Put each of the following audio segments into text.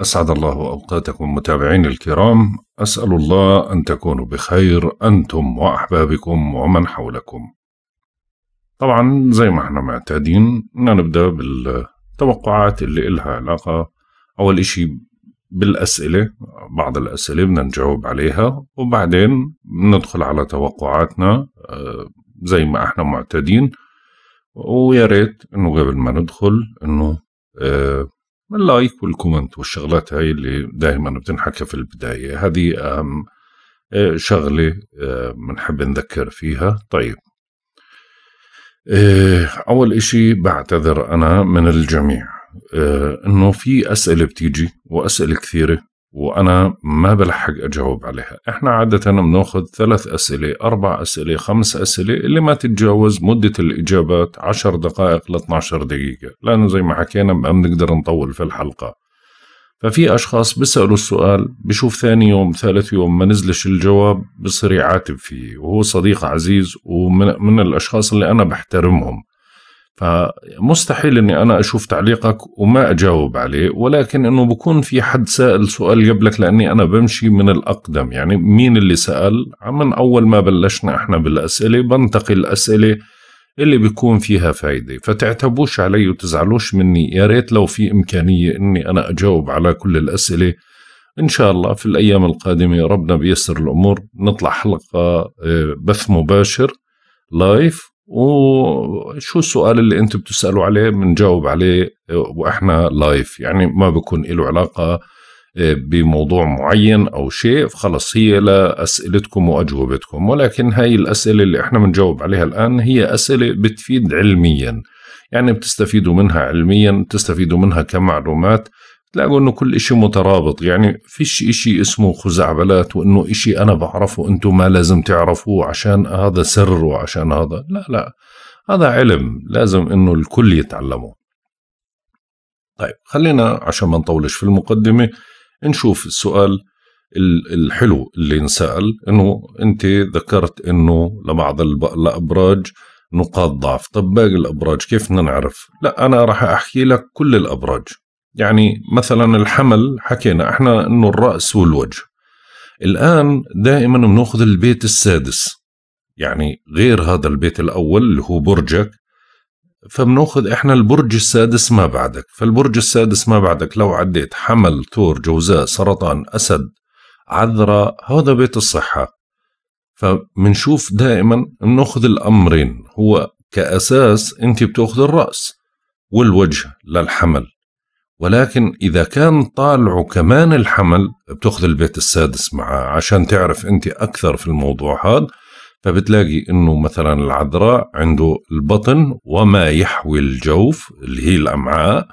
أسعد الله أوقاتكم متابعين الكرام أسأل الله أن تكونوا بخير أنتم وأحبابكم ومن حولكم طبعا زي ما احنا معتادين نبدأ بالتوقعات اللي إلها علاقة أول إشي بالأسئلة بعض الأسئلة بدنا نجاوب عليها وبعدين ندخل على توقعاتنا آه، زي ما احنا معتادين ويا ريت انه قبل ما ندخل انه آه، من اللايك والكومنت والشغلات هاي اللي دائما بتنحكى في البداية هذه أهم آه، شغلة بنحب آه، نذكر فيها طيب آه، أول إشي بعتذر أنا من الجميع إنه في أسئلة بتيجي وأسئلة كثيرة وأنا ما بلحق أجاوب عليها إحنا عادة بناخذ ثلاث أسئلة أربع أسئلة خمس أسئلة اللي ما تتجاوز مدة الإجابات عشر دقائق ل 12 دقيقة لأنه زي ما حكينا ما بنقدر نطول في الحلقة ففي أشخاص بيسألوا السؤال بشوف ثاني يوم ثالث يوم ما نزلش الجواب بصير يعاتب فيه وهو صديق عزيز ومن من الأشخاص اللي أنا بحترمهم فمستحيل اني انا اشوف تعليقك وما اجاوب عليه ولكن انه بكون في حد سائل سؤال قبلك لاني انا بمشي من الاقدم يعني مين اللي سال من اول ما بلشنا احنا بالاسئله بنتقي الاسئله اللي بيكون فيها فايده فتعتبوش علي وتزعلوش مني يا ريت لو في امكانيه اني انا اجاوب على كل الاسئله ان شاء الله في الايام القادمه ربنا بيسر الامور نطلع حلقه آه، بث مباشر لايف وشو السؤال اللي انتم بتسالوا عليه بنجاوب عليه اه، واحنا لايف يعني ما بكون له علاقه اه، بموضوع معين او شيء خلص هي لاسئلتكم واجوبتكم ولكن هاي الاسئله اللي احنا بنجاوب عليها الان هي اسئله بتفيد علميا يعني بتستفيدوا منها علميا بتستفيدوا منها كمعلومات تلاقوا انه كل شيء مترابط يعني فيش شيء اسمه خزعبلات وانه شيء انا بعرفه انتم ما لازم تعرفوه عشان هذا سر وعشان هذا لا لا هذا علم لازم انه الكل يتعلمه طيب خلينا عشان ما نطولش في المقدمة نشوف السؤال الحلو اللي انسأل انه انت ذكرت انه لبعض الابراج نقاط ضعف طب باقي الابراج كيف بدنا نعرف لا انا راح احكي لك كل الابراج يعني مثلا الحمل حكينا احنا انه الراس والوجه الان دائما بناخذ البيت السادس يعني غير هذا البيت الاول اللي هو برجك فبناخذ احنا البرج السادس ما بعدك فالبرج السادس ما بعدك لو عديت حمل ثور جوزاء سرطان اسد عذراء هذا بيت الصحه فبنشوف دائما بناخذ الامرين هو كاساس انت بتاخذ الراس والوجه للحمل ولكن إذا كان طالع كمان الحمل بتاخذ البيت السادس معاه عشان تعرف أنت أكثر في الموضوع هذا فبتلاقي انه مثلا العذراء عنده البطن وما يحوي الجوف اللي هي الامعاء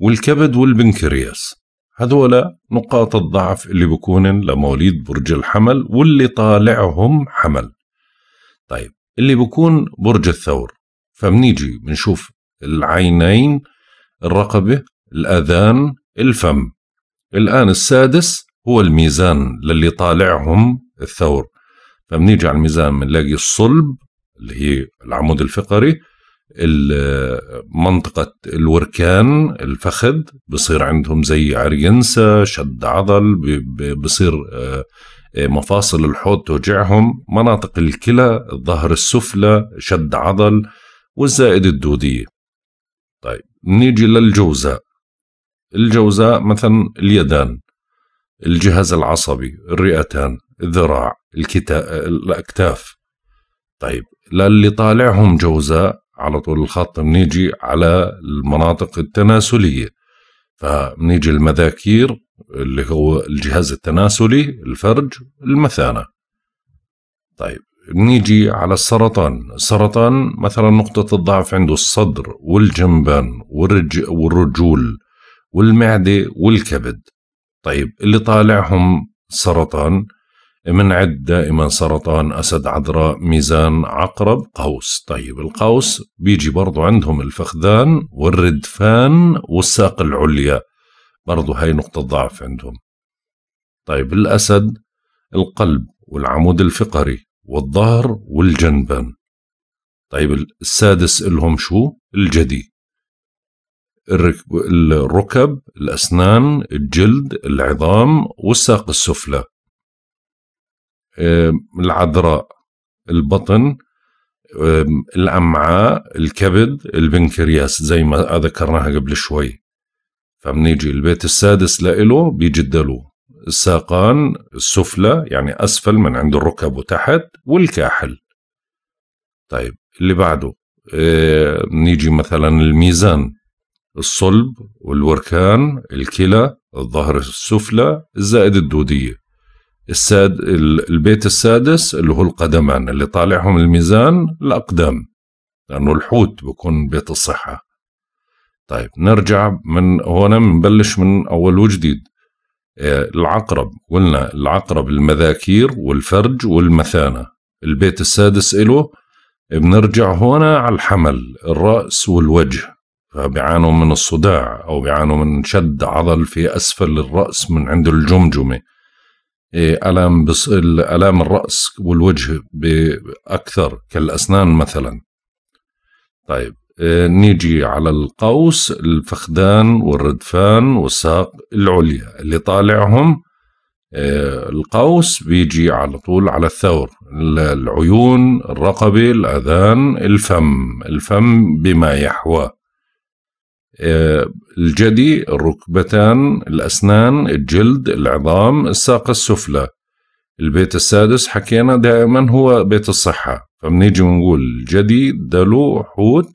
والكبد والبنكرياس هذولا نقاط الضعف اللي بكون لمواليد برج الحمل واللي طالعهم حمل طيب اللي بكون برج الثور فبنيجي بنشوف العينين الرقبة الأذان الفم الآن السادس هو الميزان للي طالعهم الثور فبنيجي على الميزان بنلاقي الصلب اللي هي العمود الفقري منطقة الوركان الفخذ بصير عندهم زي عرينسة شد عضل بصير آه، مفاصل الحوض توجعهم مناطق الكلى الظهر السفلى شد عضل والزائد الدودية طيب نيجي للجوزاء الجوزاء مثلا اليدان الجهاز العصبي الرئتان الذراع الكتا... الأكتاف طيب للي طالعهم جوزاء على طول الخط بنيجي على المناطق التناسلية فبنيجي المذاكير اللي هو الجهاز التناسلي الفرج المثانة طيب بنيجي على السرطان السرطان مثلا نقطة الضعف عنده الصدر والجنبان والرج والرجول والمعدة والكبد طيب اللي طالعهم سرطان منعد دائما سرطان أسد عذراء ميزان عقرب قوس طيب القوس بيجي برضو عندهم الفخذان والردفان والساق العليا برضو هاي نقطة ضعف عندهم طيب الأسد القلب والعمود الفقري والظهر والجنبان طيب السادس لهم شو الجدي الركب الأسنان الجلد العظام والساق السفلى العذراء البطن الأمعاء الكبد البنكرياس زي ما ذكرناها قبل شوي فبنيجي البيت السادس لإله بيجي الدلو الساقان السفلى يعني أسفل من عند الركب وتحت والكاحل طيب اللي بعده نيجي مثلا الميزان الصلب والوركان الكلى الظهر السفلى الزائد الدودية الساد البيت السادس اللي هو القدمان اللي طالعهم الميزان الأقدام لأنه الحوت بكون بيت الصحة طيب نرجع من هنا بنبلش من أول وجديد إيه، العقرب قلنا العقرب المذاكير والفرج والمثانة البيت السادس إله بنرجع هنا على الحمل الرأس والوجه فبيعانوا من الصداع أو بيعانوا من شد عضل في أسفل الرأس من عند الجمجمة إيه، ألم بص... ألام الرأس والوجه باكثر كالأسنان مثلا طيب إيه، نيجي على القوس الفخدان والردفان والساق العليا اللي طالعهم إيه، القوس بيجي على طول على الثور العيون الرقبة الأذان الفم الفم بما يحواه الجدي الركبتان الأسنان الجلد العظام الساق السفلى البيت السادس حكينا دائما هو بيت الصحة فبنيجي بنقول جدي دلو حوت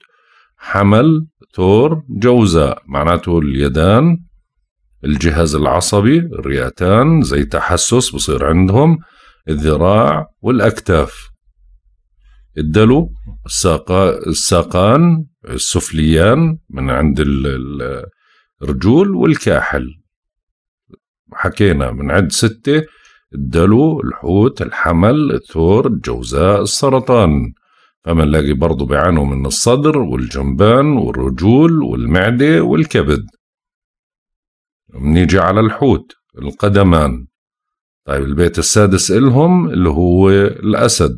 حمل ثور جوزاء معناته اليدان الجهاز العصبي الرئتان زي تحسس بصير عندهم الذراع والأكتاف الدلو الساقان السفليان من عند الرجول والكاحل حكينا من عند ستة الدلو الحوت الحمل الثور الجوزاء السرطان فمنلاقي برضو بيعانوا من الصدر والجنبان والرجول والمعدة والكبد منيجي على الحوت القدمان طيب البيت السادس إلهم اللي هو الأسد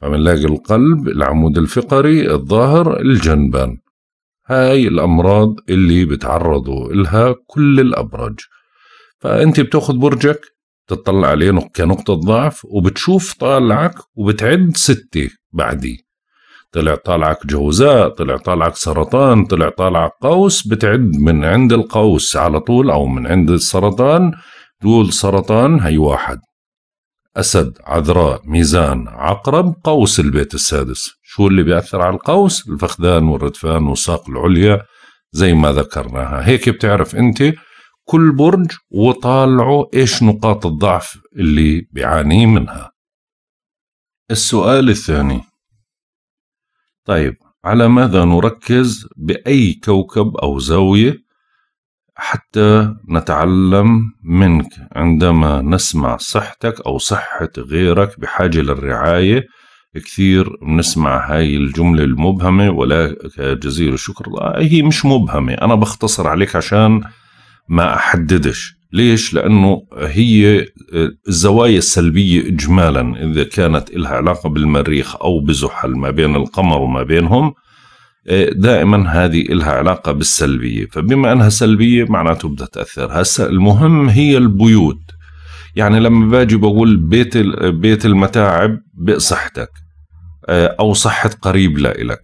فبنلاقي القلب العمود الفقري الظاهر الجنبان هاي الأمراض اللي بتعرضوا إلها كل الأبرج فأنت بتاخد برجك بتطلع عليه كنقطة ضعف وبتشوف طالعك وبتعد ستة بعدي طلع طالعك جوزاء طلع طالعك سرطان طلع طالعك قوس بتعد من عند القوس على طول أو من عند السرطان تقول سرطان هي واحد أسد عذراء ميزان عقرب قوس البيت السادس شو اللي بيأثر على القوس الفخذان والردفان والساق العليا زي ما ذكرناها هيك بتعرف أنت كل برج وطالعه إيش نقاط الضعف اللي بيعاني منها السؤال الثاني طيب على ماذا نركز بأي كوكب أو زاوية حتى نتعلم منك عندما نسمع صحتك أو صحة غيرك بحاجة للرعاية كثير بنسمع هاي الجملة المبهمة ولا جزيل الشكر هي مش مبهمة أنا بختصر عليك عشان ما أحددش ليش؟ لأنه هي الزوايا السلبية إجمالا إذا كانت إلها علاقة بالمريخ أو بزحل ما بين القمر وما بينهم دائما هذه لها علاقة بالسلبية فبما أنها سلبية معناته بدها تأثر هسا المهم هي البيوت يعني لما باجي بقول بيت بيت المتاعب بصحتك آه، أو صحة قريب لإلك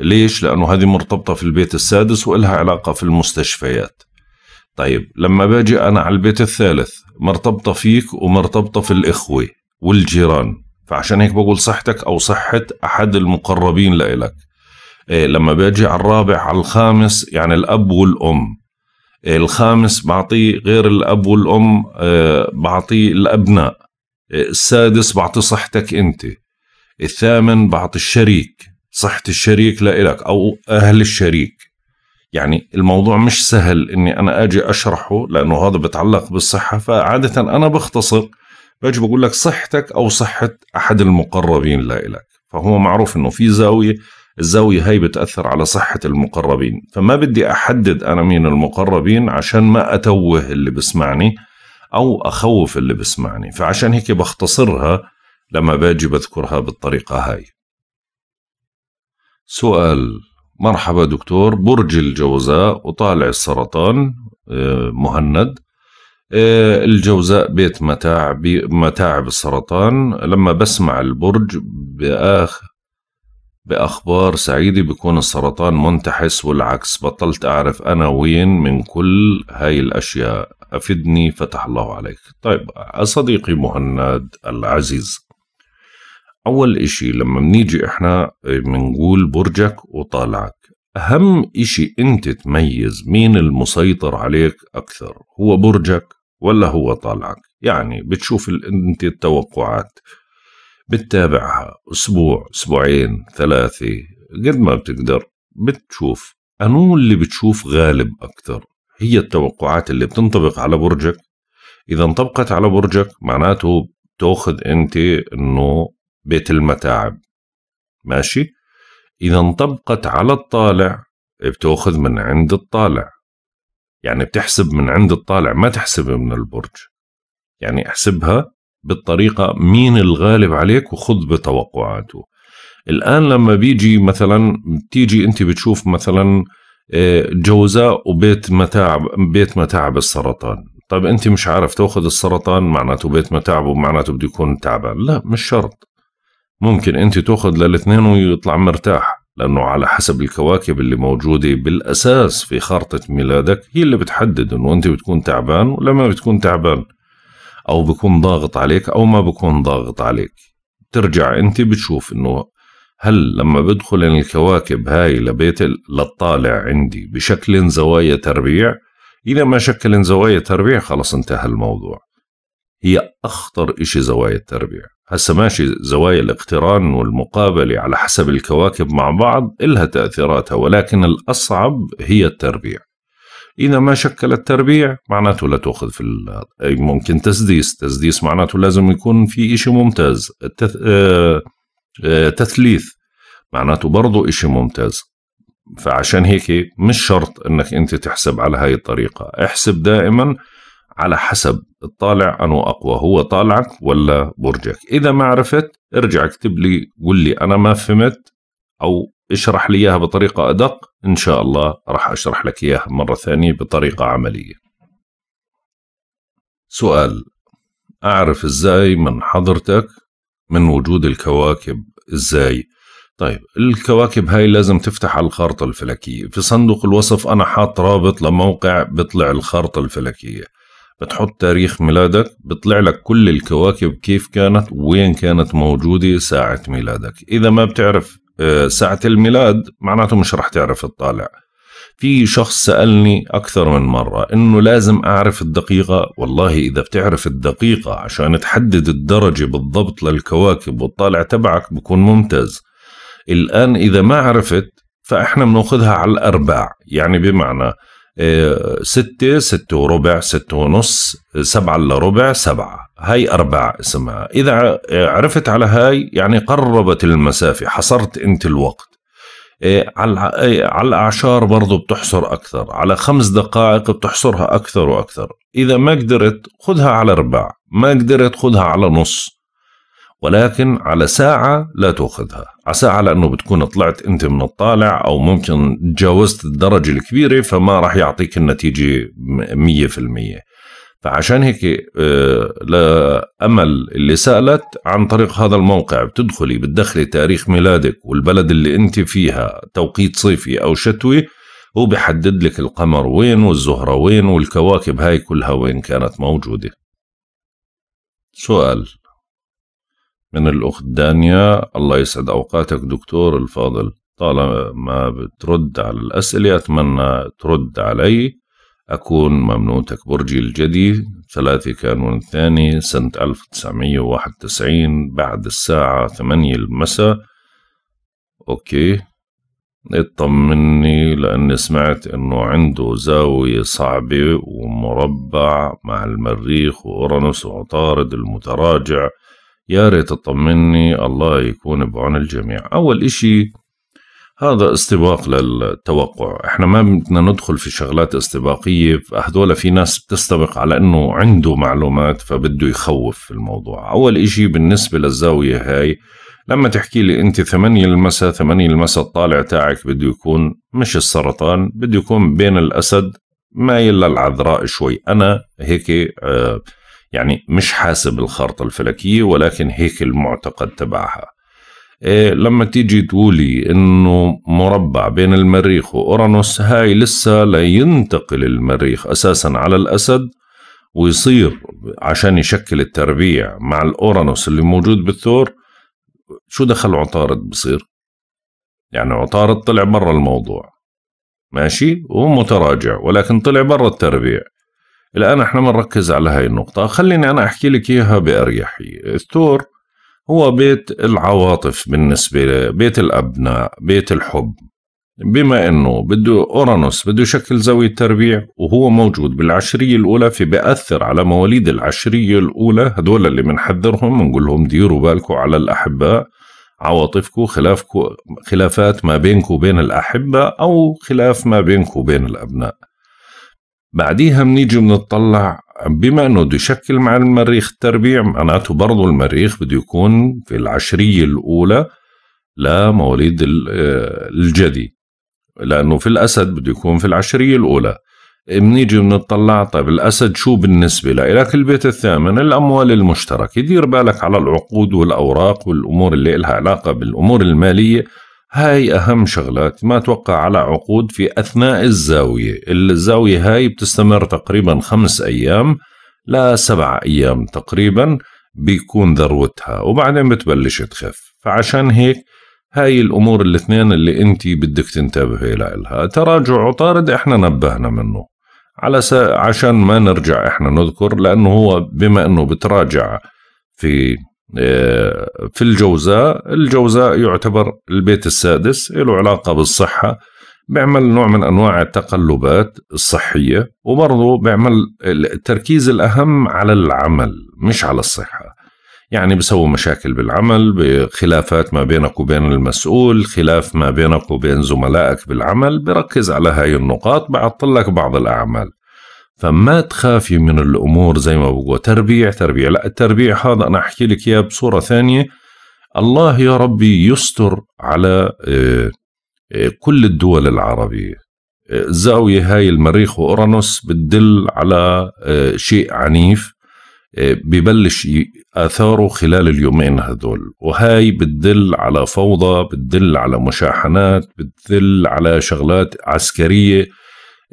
ليش؟ لأنه هذه مرتبطة في البيت السادس وإلها علاقة في المستشفيات طيب لما باجي أنا على البيت الثالث مرتبطة فيك ومرتبطة في الإخوة والجيران فعشان هيك بقول صحتك أو صحة أحد المقربين لإلك إيه، لما بيجي على الرابع على الخامس يعني الاب والام إيه، الخامس بعطيه غير الاب والام إيه، بعطيه الابناء السادس بعطي صحتك انت الثامن بعطي الشريك صحة الشريك لإلك أو أهل الشريك يعني الموضوع مش سهل إني أنا أجي أشرحه لأنه هذا بتعلق بالصحة فعادة أنا بختصر باجي بقول لك صحتك أو صحة أحد المقربين لإلك فهو معروف إنه في زاوية الزاوية هاي بتأثر على صحة المقربين فما بدي أحدد أنا مين المقربين عشان ما أتوه اللي بسمعني أو أخوف اللي بسمعني فعشان هيك بختصرها لما باجي بذكرها بالطريقة هاي سؤال مرحبا دكتور برج الجوزاء وطالع السرطان آه، مهند آه، الجوزاء بيت متاع بي متاعب السرطان لما بسمع البرج بآخ بأخبار سعيدة بيكون السرطان منتحس والعكس بطلت أعرف أنا وين من كل هاي الأشياء أفدني فتح الله عليك طيب صديقي مهند العزيز أول إشي لما بنيجي إحنا بنقول برجك وطالعك أهم إشي أنت تميز مين المسيطر عليك أكثر هو برجك ولا هو طالعك يعني بتشوف أنت التوقعات بتتابعها أسبوع أسبوعين ثلاثة قد ما بتقدر بتشوف أنو اللي بتشوف غالب اكثر هي التوقعات اللي بتنطبق على برجك إذا انطبقت على برجك معناته بتاخذ أنت أنه بيت المتاعب ماشي إذا انطبقت على الطالع بتاخذ من عند الطالع يعني بتحسب من عند الطالع ما تحسب من البرج يعني احسبها بالطريقه مين الغالب عليك وخذ بتوقعاته الان لما بيجي مثلا بتيجي انت بتشوف مثلا آه، جوزاء وبيت متاعب بيت متاعب السرطان طيب انت مش عارف تاخذ السرطان معناته بيت متاعبه معناته بده يكون تعبان لا مش شرط ممكن انت تاخذ للاثنين ويطلع مرتاح لانه على حسب الكواكب اللي موجوده بالاساس في خارطه ميلادك هي اللي بتحدد انه انت بتكون تعبان ولما بتكون تعبان او بكون ضاغط عليك او ما بكون ضاغط عليك ترجع انت بتشوف انه هل لما بدخل الكواكب هاي لبيت للطالع عندي بشكل زوايا تربيع إذا ما شكل زوايا تربيع خلص انتهى الموضوع هي أخطر إشي زوايا التربيع هسا ماشي زوايا الاقتران والمقابلة على حسب الكواكب مع بعض إلها تأثيراتها ولكن الأصعب هي التربيع إذا ما شكل التربيع معناته لا تأخذ في ممكن تسديس تسديس معناته لازم يكون في إشي ممتاز التث... آه... آه... تثليث معناته برضو إشي ممتاز فعشان هيك مش شرط انك انت تحسب على هاي الطريقة احسب دائما على حسب الطالع انه اقوى هو طالعك ولا برجك اذا ما عرفت ارجع اكتب لي قول لي انا ما فهمت او اشرح لي اياها بطريقة ادق إن شاء الله راح أشرح لك إياها مرة ثانية بطريقة عملية سؤال أعرف إزاي من حضرتك من وجود الكواكب إزاي طيب الكواكب هاي لازم تفتح على الخارطة الفلكية في صندوق الوصف أنا حاط رابط لموقع بطلع الخارطة الفلكية بتحط تاريخ ميلادك بطلع لك كل الكواكب كيف كانت وين كانت موجودة ساعة ميلادك إذا ما بتعرف آه، ساعة الميلاد معناته مش رح تعرف تطالع في شخص سألني أكثر من مرة إنه لازم أعرف الدقيقة والله إذا بتعرف الدقيقة عشان تحدد الدرجة بالضبط للكواكب والطالع تبعك بكون ممتاز الآن إذا ما عرفت فإحنا بناخذها على الأرباع يعني بمعنى آه، ستة ستة وربع ستة ونص سبعة إلا ربع سبعة هاي أربعة اسمها إذا آه، عرفت على هاي يعني قربت المسافة حصرت أنت الوقت آه، على على الأعشار برضو بتحصر أكثر على خمس دقائق بتحصرها أكثر وأكثر إذا ما قدرت خذها على أربع ما قدرت خذها على نص ولكن على ساعة لا تأخذها على ساعة لأنه بتكون طلعت أنت من الطالع أو ممكن تجاوزت الدرجة الكبيرة فما راح يعطيك النتيجة مية في المية فعشان هيك آه، لأمل اللي سألت عن طريق هذا الموقع بتدخلي بتدخلي تاريخ ميلادك والبلد اللي أنت فيها توقيت صيفي أو شتوي هو بحدد لك القمر وين والزهرة وين والكواكب هاي كلها وين كانت موجودة سؤال من الأخت دانيا الله يسعد أوقاتك دكتور الفاضل طالما بترد على الأسئلة أتمنى ترد علي أكون ممنونتك برجي الجدي ثلاثة كانون الثاني سنة 1991 بعد الساعة 8 المساء أوكي اطمني لأني سمعت إنه عنده زاوية صعبة ومربع مع المريخ وأورانوس وعطارد المتراجع يا ريت تطمني الله يكون بعون الجميع أول إشي هذا استباق للتوقع احنا ما بدنا ندخل في شغلات استباقية هذول في ناس بتستبق على انه عنده معلومات فبده يخوف في الموضوع اول اشي بالنسبة للزاوية هاي لما تحكي لي انت 8 المساء 8 المساء الطالع تاعك بده يكون مش السرطان بده يكون بين الاسد مايل للعذراء شوي انا هيك آه يعني مش حاسب الخارطة الفلكية ولكن هيك المعتقد تبعها إيه لما تيجي تقولي انه مربع بين المريخ واورانوس هاي لسه لينتقل المريخ اساسا على الاسد ويصير عشان يشكل التربيع مع الاورانوس اللي موجود بالثور شو دخل عطارد بصير يعني عطارد طلع برا الموضوع ماشي ومتراجع ولكن طلع برا التربيع الآن احنا بنركز على هاي النقطة خليني أنا أحكي لك إياها بأريحية الثور هو بيت العواطف بالنسبة بيت الأبناء بيت الحب بما أنه بده أورانوس بده شكل زاوية تربيع وهو موجود بالعشرية الأولى في بأثر على مواليد العشرية الأولى هدول اللي بنحذرهم بنقول لهم ديروا بالكم على الأحباء عواطفكم خلافكم خلافات ما بينكم وبين الأحبة أو خلاف ما بينكم وبين الأبناء بعديها بنيجي بنطلع بما انه بده يشكل مع المريخ التربيع معناته برضه المريخ بده يكون في العشريه الاولى لمواليد آه، الجدي لانه في الاسد بده يكون في العشريه الاولى بنيجي بنطلع طيب الاسد شو بالنسبه لك البيت الثامن الاموال المشتركه دير بالك على العقود والاوراق والامور اللي لها علاقه بالامور الماليه هاي أهم شغلات ما توقع على عقود في أثناء الزاوية الزاوية هاي بتستمر تقريبا خمس أيام لسبع أيام تقريبا بيكون ذروتها وبعدين بتبلش تخف فعشان هيك هاي الأمور الاثنين اللي أنت بدك تنتبهي لها تراجع عطارد إحنا نبهنا منه على س... عشان ما نرجع إحنا نذكر لأنه هو بما أنه بتراجع في آه، في الجوزاء الجوزاء يعتبر البيت السادس له علاقة بالصحة بيعمل نوع من أنواع التقلبات الصحية وبرضه بيعمل التركيز الأهم على العمل مش على الصحة يعني بسووا مشاكل بالعمل بخلافات ما بينك وبين المسؤول خلاف ما بينك وبين زملائك بالعمل بركز على هاي النقاط بعطلك بعض الأعمال فما تخافي من الامور زي ما بقول تربيع تربيع لا التربيع هذا انا احكي لك اياه بصوره ثانيه الله يا ربي يستر على آه، آه، كل الدول العربيه الزاويه آه، هاي المريخ واورانوس بتدل على شيء عنيف ببلش اثاره خلال اليومين هذول وهاي بتدل على فوضى بتدل على مشاحنات بتدل على شغلات عسكريه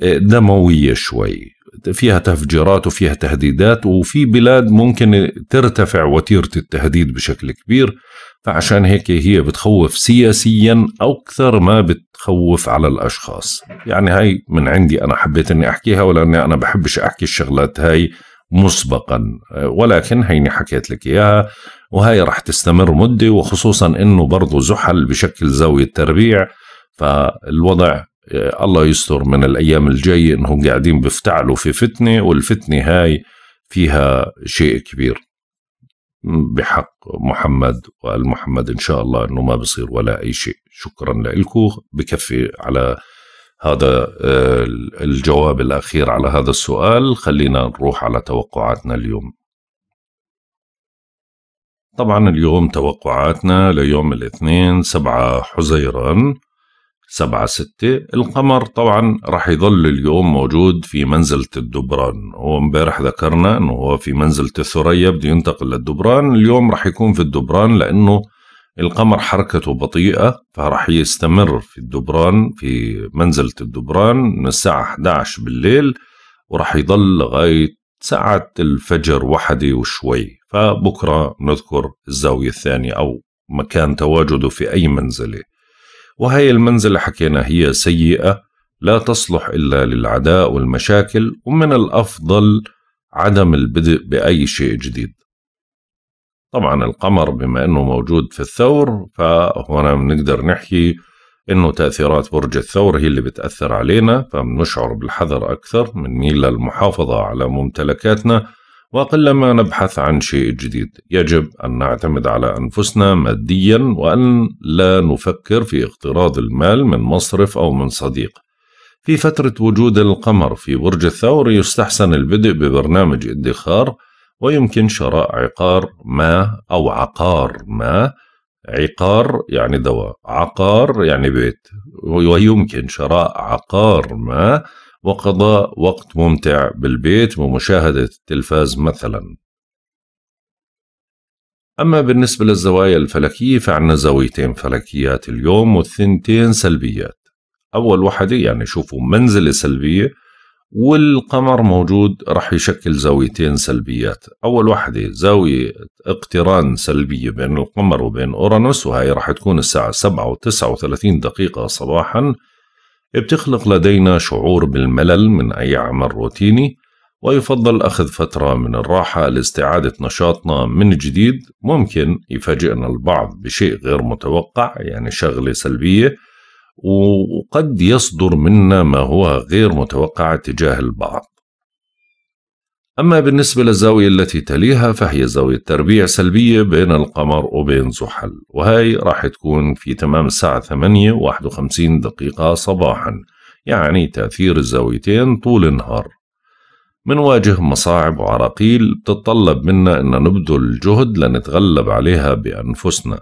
دمويه شوي فيها تفجيرات وفيها تهديدات وفي بلاد ممكن ترتفع وتيره التهديد بشكل كبير فعشان هيك هي بتخوف سياسيا اكثر ما بتخوف على الاشخاص يعني هاي من عندي انا حبيت اني احكيها ولاني انا بحبش احكي الشغلات هاي مسبقا ولكن هيني حكيت لك اياها وهي رح تستمر مده وخصوصا انه برضه زحل بشكل زاويه تربيع فالوضع آه، الله يستر من الأيام الجاية إنهم قاعدين بيفتعلوا في فتنة والفتنة هاي فيها شيء كبير بحق محمد وآل محمد إن شاء الله أنه ما بصير ولا أي شيء شكرا لكم بكفي على هذا آه، الجواب الأخير على هذا السؤال خلينا نروح على توقعاتنا اليوم طبعا اليوم توقعاتنا ليوم الاثنين سبعة حزيران سبعة ستة القمر طبعا راح يضل اليوم موجود في منزلة الدبران هو امبارح ذكرنا انه هو في منزلة الثريا بده ينتقل للدبران اليوم راح يكون في الدبران لانه القمر حركته بطيئة فراح يستمر في الدبران في منزلة الدبران من الساعة 11 بالليل وراح يضل لغاية ساعة الفجر وحدة وشوي فبكرة نذكر الزاوية الثانية أو مكان تواجده في أي منزله وهي المنزلة حكينا هي سيئة لا تصلح إلا للعداء والمشاكل ومن الأفضل عدم البدء بأي شيء جديد طبعا القمر بما أنه موجود في الثور فهنا بنقدر نحكي أنه تأثيرات برج الثور هي اللي بتأثر علينا فبنشعر بالحذر أكثر من ميل للمحافظة على ممتلكاتنا وقلما نبحث عن شيء جديد يجب أن نعتمد على أنفسنا ماديا وأن لا نفكر في اقتراض المال من مصرف أو من صديق في فترة وجود القمر في برج الثور يستحسن البدء ببرنامج ادخار ويمكن شراء عقار ما أو عقار ما عقار يعني دواء عقار يعني بيت ويمكن شراء عقار ما وقضاء وقت ممتع بالبيت ومشاهدة التلفاز مثلا أما بالنسبة للزوايا الفلكية فعنا زاويتين فلكيات اليوم والثنتين سلبيات أول وحدة يعني شوفوا منزلة سلبية والقمر موجود رح يشكل زاويتين سلبيات أول وحدة زاوية اقتران سلبية بين القمر وبين أورانوس وهي رح تكون الساعة 7 و 39 دقيقة صباحاً بتخلق لدينا شعور بالملل من أي عمل روتيني ويفضل أخذ فترة من الراحة لاستعادة نشاطنا من جديد ممكن يفاجئنا البعض بشيء غير متوقع يعني شغلة سلبية وقد يصدر منا ما هو غير متوقع تجاه البعض أما بالنسبة للزاوية التي تليها فهي زاوية تربيع سلبية بين القمر وبين زحل وهي راح تكون في تمام الساعة 8 51 دقيقة صباحا يعني تأثير الزاويتين طول النهار منواجه مصاعب وعراقيل بتتطلب منا أن نبذل الجهد لنتغلب عليها بأنفسنا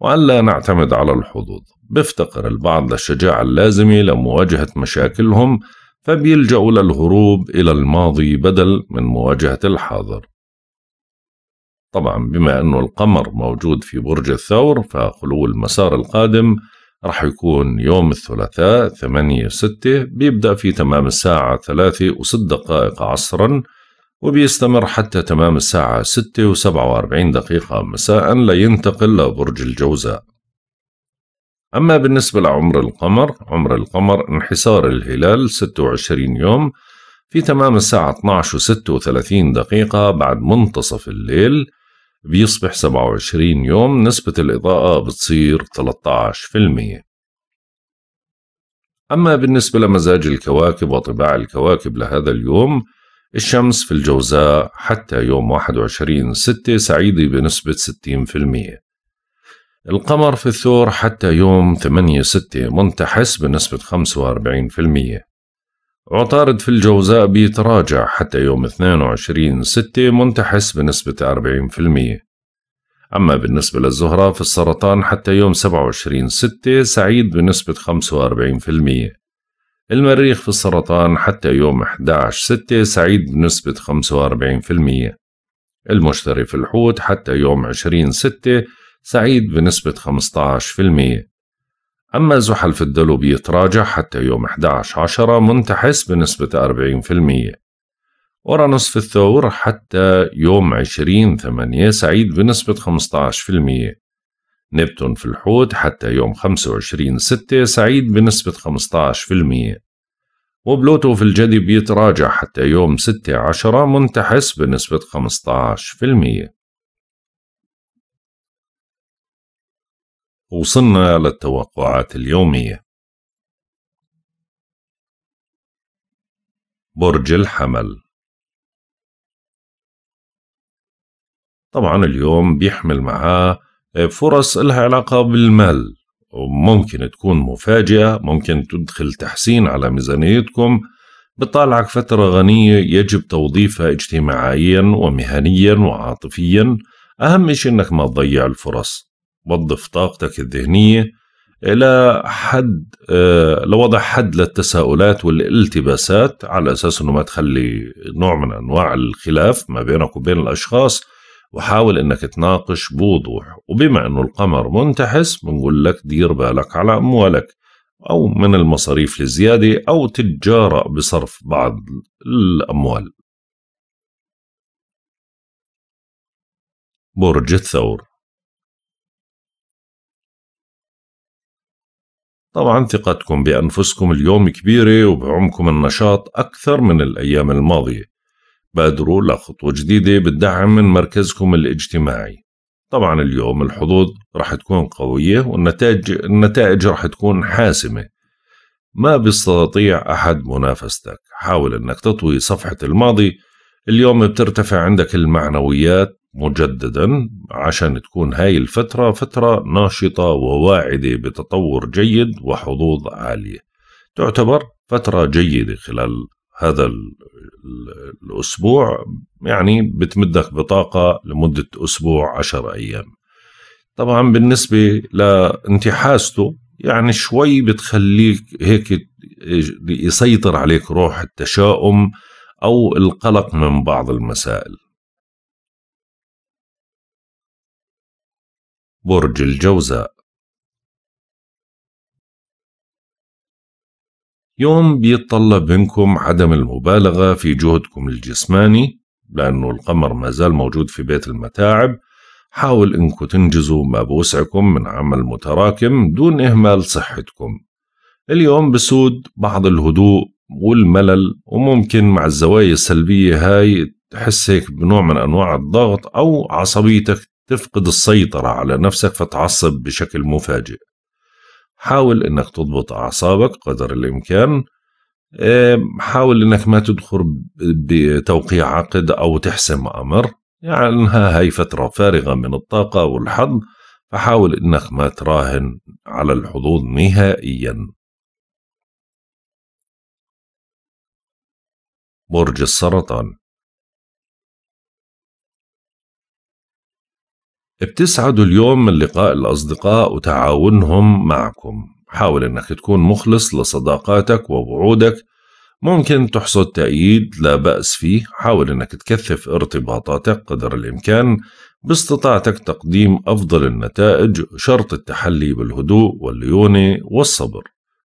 وألا نعتمد على الحظوظ بفتقر البعض للشجاعة اللازمة لمواجهة مشاكلهم فبيلجأ للهروب إلى الماضي بدل من مواجهة الحاضر طبعا بما أنه القمر موجود في برج الثور فخلو المسار القادم رح يكون يوم الثلاثاء ثمانية ستة بيبدأ في تمام الساعة ثلاثة و دقائق عصرا وبيستمر حتى تمام الساعة ستة و واربعين دقيقة مساء لينتقل لبرج الجوزاء أما بالنسبة لعمر القمر عمر القمر انحسار الهلال 26 يوم في تمام الساعة 12 و36 دقيقة بعد منتصف الليل بيصبح 27 يوم نسبة الإضاءة بتصير 13% أما بالنسبة لمزاج الكواكب وطباع الكواكب لهذا اليوم الشمس في الجوزاء حتى يوم 21 6 سعيدة بنسبة 60% القمر في الثور حتى يوم 8/6 منتحس بنسبة 45% عطارد في الجوزاء بيتراجع حتى يوم 22/6 منتحس بنسبة 40% أما بالنسبة للزهرة في السرطان حتى يوم 27/6 سعيد بنسبة 45% المريخ في السرطان حتى يوم 11/6 سعيد بنسبة 45% المشتري في الحوت حتى يوم 20/6 سعيد بنسبة 15% أما زحل في الدلو بيتراجع حتى يوم 11 عشرة منتحس بنسبة 40% أورانوس في الثور حتى يوم 20 8 سعيد بنسبة 15% نبتون في الحوت حتى يوم 25 6 سعيد بنسبة 15% وبلوتو في الجدي بيتراجع حتى يوم 6 10 منتحس بنسبة 15% وصلنا للتوقعات اليومية برج الحمل طبعا اليوم بيحمل معاه فرص لها علاقة بالمال وممكن تكون مفاجئة ممكن تدخل تحسين على ميزانيتكم بتطالعك فترة غنية يجب توظيفها اجتماعيا ومهنيا وعاطفيا أهم شيء أنك ما تضيع الفرص وظف طاقتك الذهنية إلى حد آه، لوضع حد للتساؤلات والالتباسات على أساس أنه ما تخلي نوع من أنواع الخلاف ما بينك وبين الأشخاص وحاول أنك تناقش بوضوح وبما أنه القمر منتحس بنقول لك دير بالك على أموالك أو من المصاريف الزيادة أو تجارة بصرف بعض الأموال برج الثور طبعا ثقتكم بأنفسكم اليوم كبيرة وبعمكم النشاط أكثر من الأيام الماضية بادروا لخطوة جديدة بالدعم من مركزكم الاجتماعي طبعا اليوم الحظوظ رح تكون قوية والنتائج النتائج رح تكون حاسمة ما بيستطيع أحد منافستك حاول أنك تطوي صفحة الماضي اليوم بترتفع عندك المعنويات مجددا عشان تكون هاي الفترة فترة ناشطة وواعدة بتطور جيد وحظوظ عالية تعتبر فترة جيدة خلال هذا الأسبوع يعني بتمدك بطاقة لمدة أسبوع عشر أيام طبعا بالنسبة لانتحاسته يعني شوي بتخليك هيك يسيطر عليك روح التشاؤم أو القلق من بعض المسائل برج الجوزاء يوم بيتطلب منكم عدم المبالغة في جهدكم الجسماني لأنه القمر ما زال موجود في بيت المتاعب حاول إنكم تنجزوا ما بوسعكم من عمل متراكم دون إهمال صحتكم اليوم بسود بعض الهدوء والملل وممكن مع الزوايا السلبية هاي تحس هيك بنوع من أنواع الضغط أو عصبيتك تفقد السيطرة على نفسك فتعصب بشكل مفاجئ حاول انك تضبط اعصابك قدر الامكان حاول انك ما تدخل بتوقيع عقد او تحسم امر يعني هاي فترة فارغة من الطاقة والحظ فحاول انك ما تراهن على الحظوظ نهائيا برج السرطان بتسعدوا اليوم من لقاء الأصدقاء وتعاونهم معكم حاول أنك تكون مخلص لصداقاتك ووعودك ممكن تحصد تأييد لا بأس فيه حاول أنك تكثف ارتباطاتك قدر الإمكان باستطاعتك تقديم أفضل النتائج شرط التحلي بالهدوء والليونة والصبر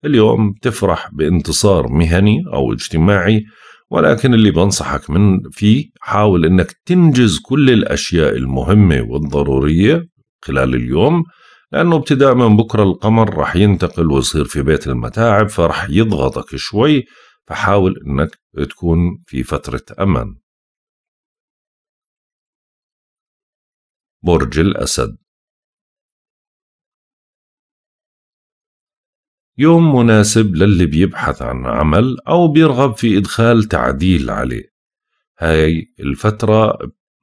اليوم تفرح بانتصار مهني أو اجتماعي ولكن اللي بنصحك من فيه حاول انك تنجز كل الاشياء المهمه والضروريه خلال اليوم لانه ابتداء من بكره القمر رح ينتقل ويصير في بيت المتاعب فرح يضغطك شوي فحاول انك تكون في فتره امان برج الاسد يوم مناسب للي بيبحث عن عمل أو بيرغب في إدخال تعديل عليه هاي الفترة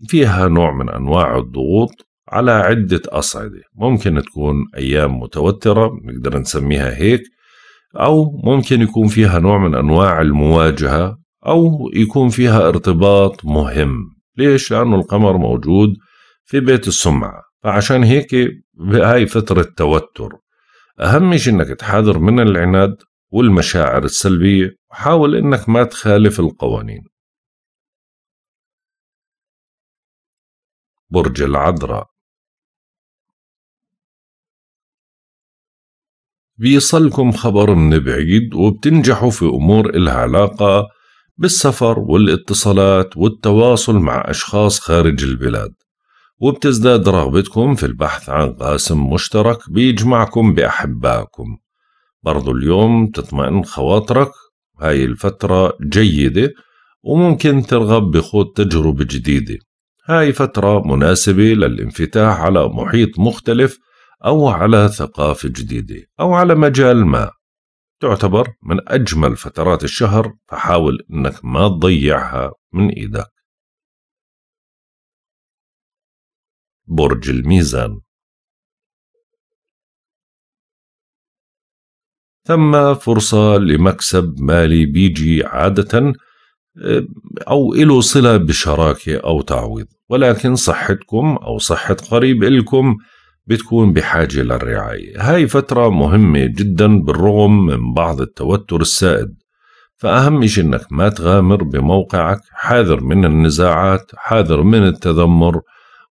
فيها نوع من أنواع الضغوط على عدة أصعدة ممكن تكون أيام متوترة نقدر نسميها هيك أو ممكن يكون فيها نوع من أنواع المواجهة أو يكون فيها ارتباط مهم ليش؟ لأنه القمر موجود في بيت السمعة فعشان هيك هاي فترة توتر أهم شيء إنك تحاذر من العناد والمشاعر السلبية وحاول إنك ما تخالف القوانين برج العذراء بيصلكم خبر من بعيد وبتنجحوا في أمور إلها علاقة بالسفر والاتصالات والتواصل مع أشخاص خارج البلاد وبتزداد رغبتكم في البحث عن قاسم مشترك بيجمعكم بأحبائكم برضو اليوم تطمئن خواطرك هاي الفترة جيدة وممكن ترغب بخوض تجربة جديدة هاي فترة مناسبة للانفتاح على محيط مختلف أو على ثقافة جديدة أو على مجال ما تعتبر من أجمل فترات الشهر فحاول أنك ما تضيعها من إيدك برج الميزان ثم فرصة لمكسب مالي بيجي عادة آه، أو إله صلة بشراكة أو تعويض ولكن صحتكم أو صحة قريب إلكم بتكون بحاجة للرعاية هاي فترة مهمة جدا بالرغم من بعض التوتر السائد فأهم شيء إنك ما تغامر بموقعك حاذر من النزاعات حاذر من التذمر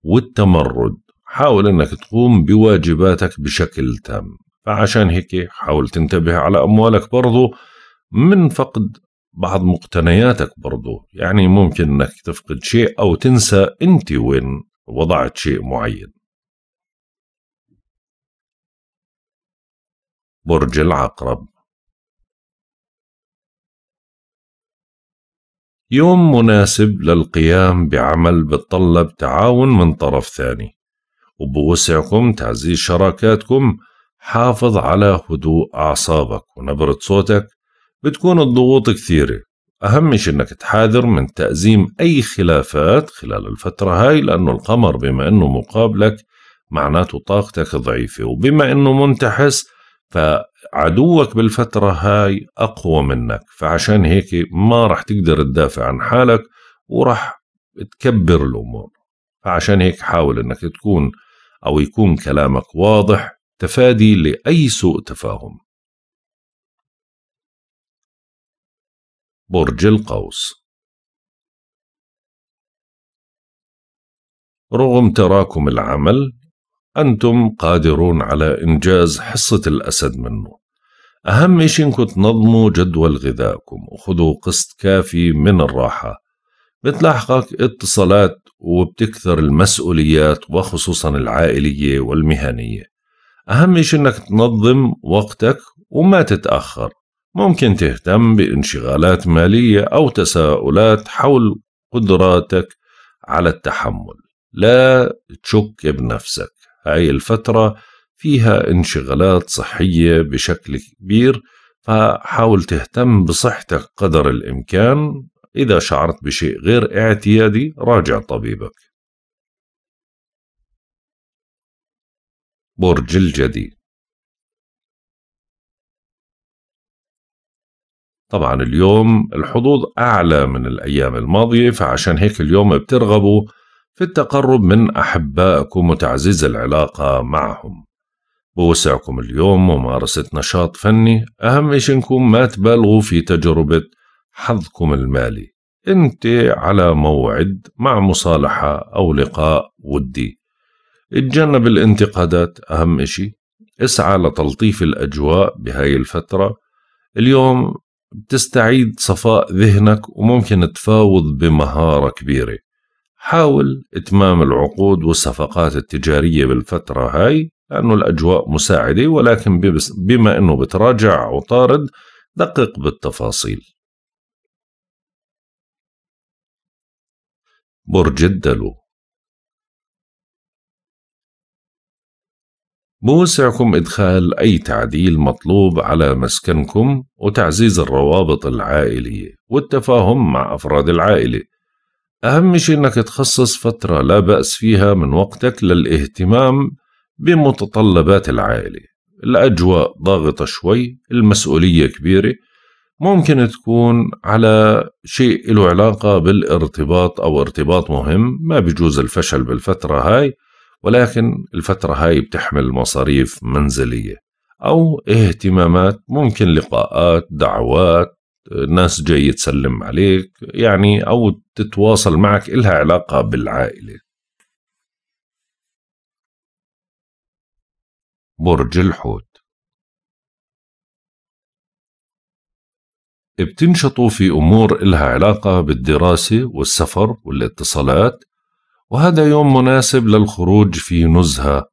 والتمرد حاول أنك تقوم بواجباتك بشكل تام فعشان هيك حاول تنتبه على أموالك برضو من فقد بعض مقتنياتك برضو يعني ممكن أنك تفقد شيء أو تنسى أنت وين وضعت شيء معين برج العقرب يوم مناسب للقيام بعمل بتطلب تعاون من طرف ثاني وبوسعكم تعزيز شراكاتكم حافظ على هدوء أعصابك ونبرة صوتك بتكون الضغوط كثيرة أهم شيء أنك تحاذر من تأزيم أي خلافات خلال الفترة هاي لأنه القمر بما أنه مقابلك معناته طاقتك ضعيفة وبما أنه منتحس ف عدوك بالفترة هاي أقوى منك فعشان هيك ما رح تقدر تدافع عن حالك ورح تكبر الأمور فعشان هيك حاول أنك تكون أو يكون كلامك واضح تفادي لأي سوء تفاهم برج القوس رغم تراكم العمل أنتم قادرون على إنجاز حصة الأسد منه أهم شيء إنكم تنظموا جدول غذائكم وخذوا قسط كافي من الراحة بتلاحقك اتصالات وبتكثر المسؤوليات وخصوصا العائلية والمهنية أهم شيء إنك تنظم وقتك وما تتأخر ممكن تهتم بانشغالات مالية أو تساؤلات حول قدراتك على التحمل لا تشك بنفسك هاي الفترة فيها انشغالات صحية بشكل كبير فحاول تهتم بصحتك قدر الإمكان إذا شعرت بشيء غير اعتيادي راجع طبيبك برج الجدي طبعا اليوم الحظوظ أعلى من الأيام الماضية فعشان هيك اليوم بترغبوا في التقرب من أحبائكم وتعزيز العلاقة معهم بوسعكم اليوم ممارسة نشاط فني أهم إشي إنكم ما تبالغوا في تجربة حظكم المالي أنت على موعد مع مصالحة أو لقاء ودي اتجنب الانتقادات أهم إشي اسعى لتلطيف الأجواء بهاي الفترة اليوم بتستعيد صفاء ذهنك وممكن تفاوض بمهارة كبيرة حاول إتمام العقود والصفقات التجارية بالفترة هاي لأنه الأجواء مساعدة ولكن بما أنه بتراجع أو طارد دقق بالتفاصيل برج الدلو بوسعكم إدخال أي تعديل مطلوب على مسكنكم وتعزيز الروابط العائلية والتفاهم مع أفراد العائلة أهم شيء إنك تخصص فترة لا بأس فيها من وقتك للاهتمام بمتطلبات العائلة الأجواء ضاغطة شوي المسؤولية كبيرة ممكن تكون على شيء له علاقة بالارتباط أو ارتباط مهم ما بجوز الفشل بالفترة هاي ولكن الفترة هاي بتحمل مصاريف منزلية أو اهتمامات ممكن لقاءات دعوات ناس جاي تسلم عليك يعني أو تتواصل معك إلها علاقة بالعائلة برج الحوت بتنشطوا في أمور إلها علاقة بالدراسة والسفر والاتصالات وهذا يوم مناسب للخروج في نزهة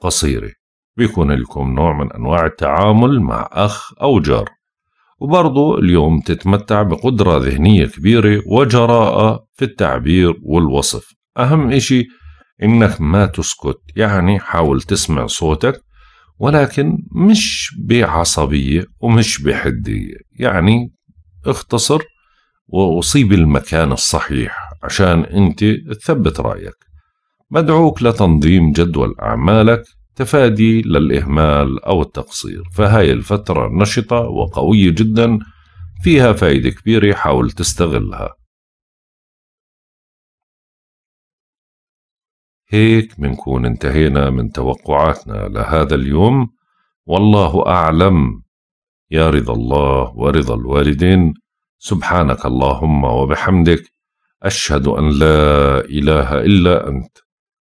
قصيرة بيكون لكم نوع من أنواع التعامل مع أخ أو جار وبرضه اليوم تتمتع بقدرة ذهنية كبيرة وجراءة في التعبير والوصف أهم إشي إنك ما تسكت يعني حاول تسمع صوتك ولكن مش بعصبية ومش بحدية يعني اختصر وأصيب المكان الصحيح عشان أنت تثبت رأيك مدعوك لتنظيم جدول أعمالك تفادي للإهمال أو التقصير فهاي الفترة نشطة وقوية جدا فيها فايدة كبيرة حاول تستغلها هيك منكون انتهينا من توقعاتنا لهذا اليوم والله أعلم يا رضا الله ورضا الوالدين سبحانك اللهم وبحمدك أشهد أن لا إله إلا أنت